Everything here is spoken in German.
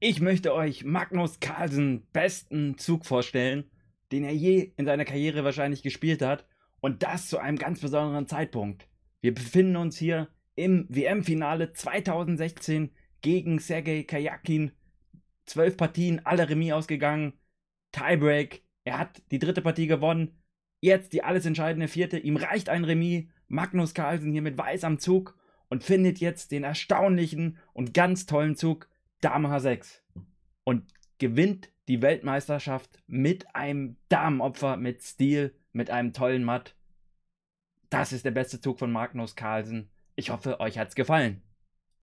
Ich möchte euch Magnus Carlsen besten Zug vorstellen, den er je in seiner Karriere wahrscheinlich gespielt hat und das zu einem ganz besonderen Zeitpunkt. Wir befinden uns hier im WM-Finale 2016 gegen Sergei Kajakin. Zwölf Partien, alle Remis ausgegangen. Tiebreak. Er hat die dritte Partie gewonnen. Jetzt die alles entscheidende vierte. Ihm reicht ein Remis. Magnus Carlsen hier mit Weiß am Zug und findet jetzt den erstaunlichen und ganz tollen Zug, Dame H6 und gewinnt die Weltmeisterschaft mit einem Damenopfer, mit Stil, mit einem tollen Matt. Das ist der beste Zug von Magnus Carlsen. Ich hoffe, euch hat's gefallen.